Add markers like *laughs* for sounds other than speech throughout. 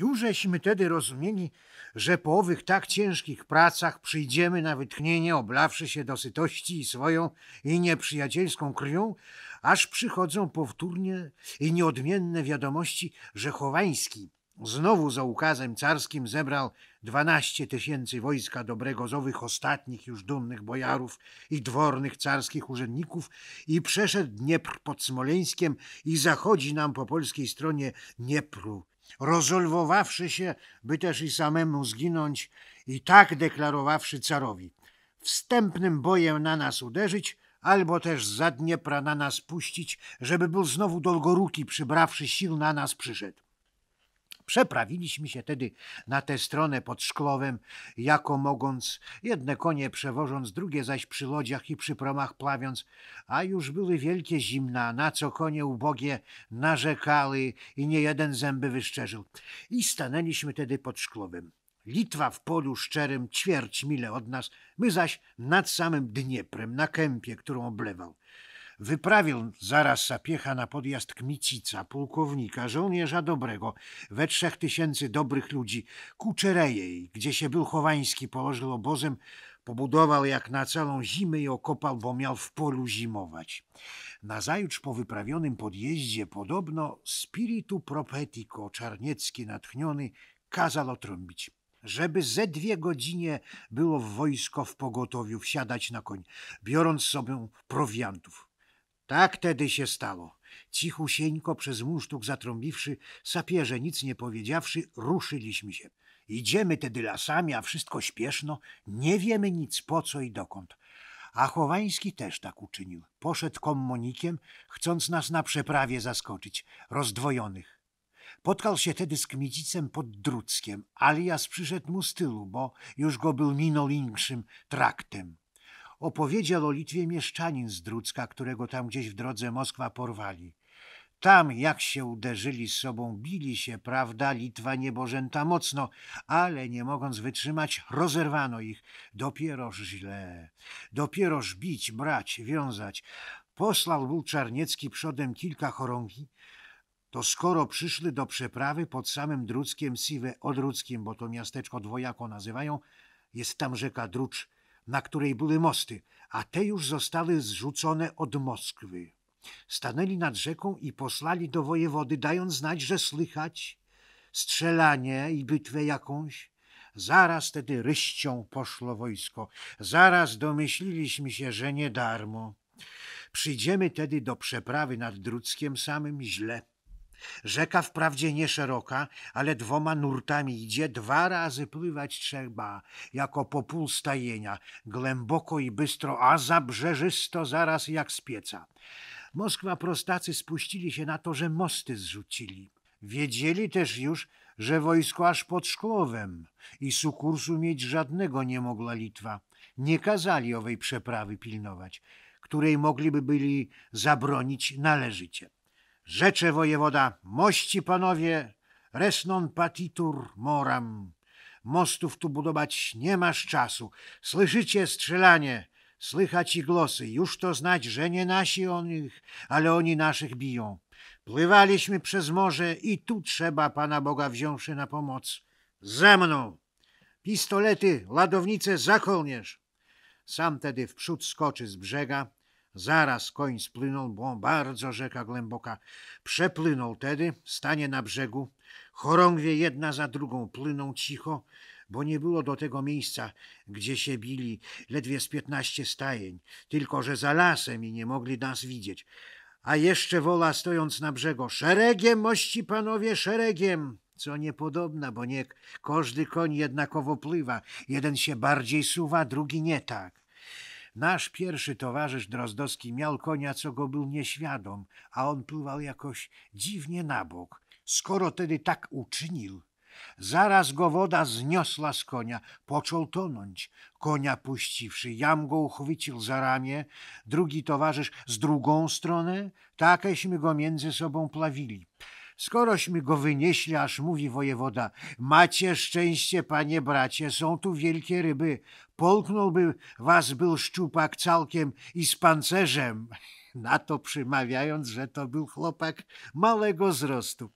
Jużeśmy tedy rozumieli, że po owych tak ciężkich pracach przyjdziemy na wytchnienie, oblawszy się do sytości i swoją i nieprzyjacielską krwią, aż przychodzą powtórnie i nieodmienne wiadomości, że Chowański znowu za ukazem carskim zebrał dwanaście tysięcy wojska dobrego z owych ostatnich już dumnych bojarów i dwornych carskich urzędników i przeszedł Dniepr pod Smoleńskiem i zachodzi nam po polskiej stronie Dniepru rozolwowawszy się, by też i samemu zginąć, i tak deklarowawszy carowi: Wstępnym bojem na nas uderzyć, albo też za Dniepra na nas puścić, żeby był znowu do przybrawszy sił na nas przyszedł. Przeprawiliśmy się tedy na tę stronę pod Szklowem, jako mogąc, jedne konie przewożąc, drugie zaś przy lodziach i przy promach plawiąc, a już były wielkie zimna, na co konie ubogie narzekały i nie jeden zęby wyszczerzył. I stanęliśmy tedy pod Szklowem. Litwa w polu szczerym ćwierć mile od nas, my zaś nad samym Dnieprem, na kępie, którą oblewał. Wyprawił zaraz sapiecha na podjazd Kmicica, pułkownika, żołnierza dobrego, we trzech tysięcy dobrych ludzi, ku Czerejej, gdzie się był Chowański położył obozem, pobudował jak na całą zimę i okopał, bo miał w polu zimować. Nazajutrz po wyprawionym podjeździe podobno spiritu propetico Czarniecki natchniony kazał otrąbić żeby ze dwie godziny było wojsko w pogotowiu wsiadać na koń, biorąc sobą prowiantów. Tak tedy się stało. Cichusieńko przez musztuk zatrąbiwszy, sapierze nic nie powiedziawszy, ruszyliśmy się. Idziemy tedy lasami, a wszystko śpieszno, nie wiemy nic po co i dokąd. A Chowański też tak uczynił. Poszedł kommonikiem, chcąc nas na przeprawie zaskoczyć, rozdwojonych. Potkał się tedy z Kmicicem pod Druckiem, alias przyszedł mu z tyłu, bo już go był minolinkszym traktem opowiedział o Litwie mieszczanin z Drucka, którego tam gdzieś w drodze Moskwa porwali. Tam, jak się uderzyli z sobą, bili się, prawda, Litwa niebożęta mocno, ale nie mogąc wytrzymać, rozerwano ich. Dopieroż źle, dopieroż bić, brać, wiązać. Posłał był Czarniecki przodem kilka chorągi, to skoro przyszli do przeprawy pod samym Druckiem Siwe, Odruckim, bo to miasteczko dwojako nazywają, jest tam rzeka Drucz, na której były mosty, a te już zostały zrzucone od Moskwy. Stanęli nad rzeką i poslali do wojewody, dając znać, że słychać strzelanie i bitwę jakąś. Zaraz tedy ryścią poszło wojsko. Zaraz domyśliliśmy się, że nie darmo. Przyjdziemy tedy do przeprawy nad Druckiem samym źle. Rzeka wprawdzie nie szeroka, ale dwoma nurtami idzie, dwa razy pływać trzeba, jako po pół stajenia, głęboko i bystro, a zabrzeżysto zaraz jak z pieca. Moskwa prostacy spuścili się na to, że mosty zrzucili. Wiedzieli też już, że wojsko aż pod Szkłowem i sukursu mieć żadnego nie mogła Litwa. Nie kazali owej przeprawy pilnować, której mogliby byli zabronić należycie. Rzecze wojewoda, mości panowie, resnon patitur moram. Mostów tu budować nie masz czasu. Słyszycie strzelanie, słychać i głosy. Już to znać, że nie nasi oni, ale oni naszych biją. Pływaliśmy przez morze i tu trzeba Pana Boga wziąwszy na pomoc. Ze mną! Pistolety, ładownice, zakolniesz! Sam tedy wprzód skoczy z brzega, Zaraz koń splynął, bo bardzo rzeka głęboka. Przeplynął tedy, stanie na brzegu. Chorągwie jedna za drugą płyną cicho, bo nie było do tego miejsca, gdzie się bili ledwie z piętnaście stajeń, tylko że za lasem i nie mogli nas widzieć. A jeszcze wola stojąc na brzegu, szeregiem, mości panowie, szeregiem! co niepodobna, bo nie każdy koń jednakowo pływa. Jeden się bardziej suwa, drugi nie tak. Nasz pierwszy towarzysz Drozdowski miał konia, co go był nieświadom, a on pływał jakoś dziwnie na bok. Skoro tedy tak uczynił, zaraz go woda zniosła z konia, począł tonąć. Konia puściwszy, jam go uchwycił za ramię, drugi towarzysz z drugą stronę, takeśmy go między sobą plawili skorośmy go wynieśli, aż mówi wojewoda, macie szczęście, panie bracie, są tu wielkie ryby, polknąłby was był szczupak całkiem i z pancerzem, *laughs* na to przymawiając, że to był chłopak małego wzrostu.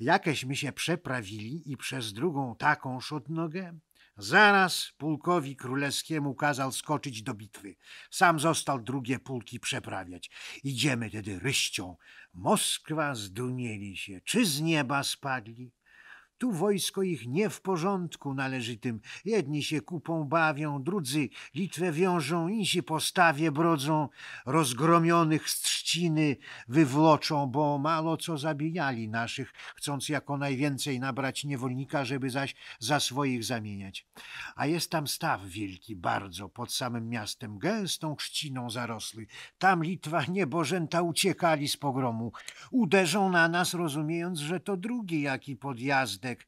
Jakeśmy się przeprawili i przez drugą taką szodnogę? Zaraz pułkowi królewskiemu kazał skoczyć do bitwy. Sam został drugie pułki przeprawiać. Idziemy tedy ryścią. Moskwa zdumieli się. Czy z nieba spadli? Tu wojsko ich nie w porządku należytym. Jedni się kupą bawią, drudzy Litwę wiążą, inni postawie brodzą, rozgromionych z trzciny wywloczą, bo mało co zabijali naszych, chcąc jako najwięcej nabrać niewolnika, żeby zaś za swoich zamieniać. A jest tam staw wielki, bardzo, pod samym miastem, gęstą trzciną zarosły. Tam Litwa niebożęta uciekali z pogromu. Uderzą na nas, rozumiejąc, że to drugi jaki podjazdek Franek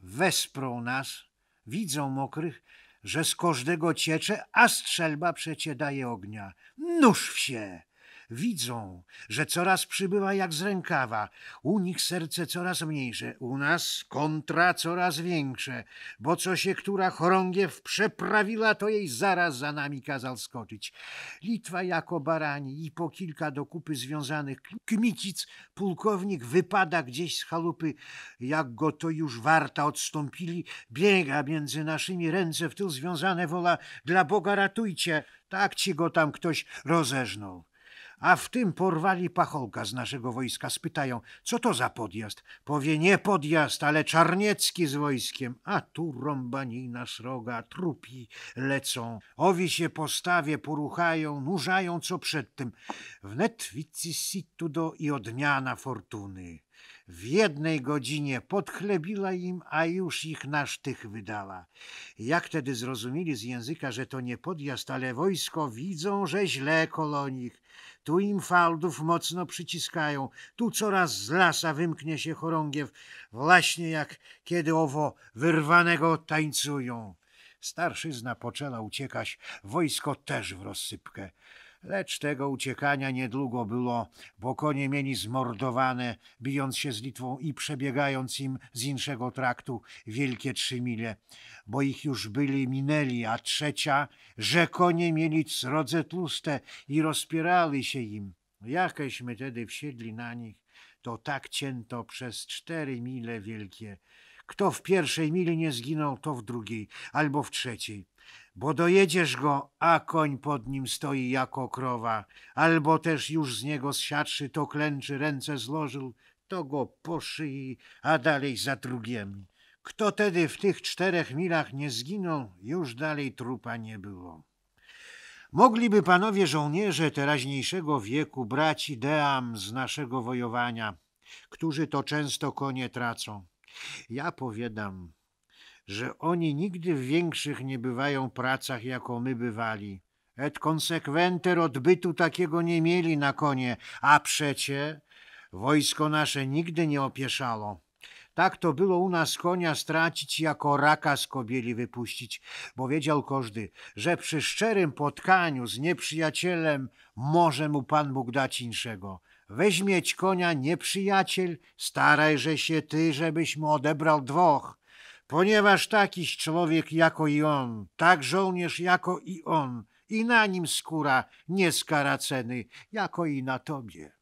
wesprą nas, widzą mokrych, że z każdego ciecze, a strzelba przecie daje ognia. Nóż się! Widzą, że coraz przybywa jak z rękawa. U nich serce coraz mniejsze, u nas kontra coraz większe, bo co się która chorągiew przeprawiła, to jej zaraz za nami kazał skoczyć. Litwa jako barani i po kilka do kupy związanych kmicic pułkownik wypada gdzieś z chalupy, jak go to już warta odstąpili, biega między naszymi ręce w tył związane wola, dla Boga ratujcie, tak ci go tam ktoś rozeżnął. A w tym porwali pacholka z naszego wojska. Spytają, co to za podjazd? Powie, nie podjazd, ale Czarniecki z wojskiem. A tu rąbanina sroga, trupi lecą. Owi się postawie poruchają, nurzają co przed tym. Wnet wicisitu situdo i odmiana fortuny. W jednej godzinie podchlebiła im, a już ich na sztych wydała. Jak tedy zrozumieli z języka, że to nie podjazd, ale wojsko, widzą, że źle kolonik. Tu im faldów mocno przyciskają, tu coraz z lasa wymknie się chorągiew, właśnie jak kiedy owo wyrwanego tańcują. Starszyzna poczęła uciekać, wojsko też w rozsypkę. Lecz tego uciekania niedługo było, bo konie mieli zmordowane, bijąc się z Litwą i przebiegając im z inszego traktu wielkie trzy mile, bo ich już byli minęli, a trzecia, że konie mieli srodze tłuste i rozpierali się im. Jakeśmy tedy wsiedli na nich, to tak cięto przez cztery mile wielkie. Kto w pierwszej mili nie zginął, to w drugiej albo w trzeciej bo dojedziesz go, a koń pod nim stoi jako krowa, albo też już z niego zsiadszy, to klęczy, ręce złożył, to go po szyi, a dalej za drugiemi. Kto tedy w tych czterech milach nie zginął, już dalej trupa nie było. Mogliby panowie żołnierze teraźniejszego wieku brać ideam z naszego wojowania, którzy to często konie tracą. Ja powiadam, że oni nigdy w większych nie bywają pracach, jako my bywali. Et konsekwenter odbytu takiego nie mieli na konie, a przecie wojsko nasze nigdy nie opieszało. Tak to było u nas konia stracić, jako raka z kobieli wypuścić, bo wiedział każdy, że przy szczerym spotkaniu z nieprzyjacielem może mu Pan Bóg dać inszego. Weźmieć konia nieprzyjaciel, starajże się ty, żebyś mu odebrał dwoch ponieważ takiś człowiek jako i on, tak żołnierz jako i on, i na nim skóra nie skara ceny, jako i na tobie.